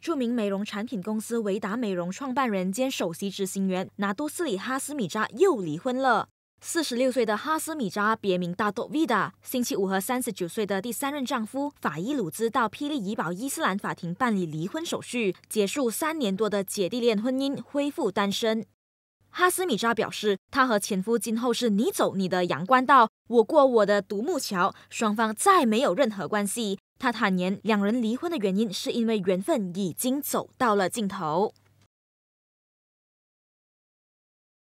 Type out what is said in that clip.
著名美容产品公司维达美容创办人兼首席执行员拿多斯里哈斯米扎又离婚了。四十六岁的哈斯米扎别名大朵维达，星期五和三十九岁的第三任丈夫法伊鲁兹到霹雳怡保伊斯兰法庭办理离婚手续，结束三年多的姐弟恋婚姻，恢复单身。哈斯米扎表示，她和前夫今后是你走你的阳关道，我过我的独木桥，双方再没有任何关系。她坦言，两人离婚的原因是因为缘分已经走到了尽头。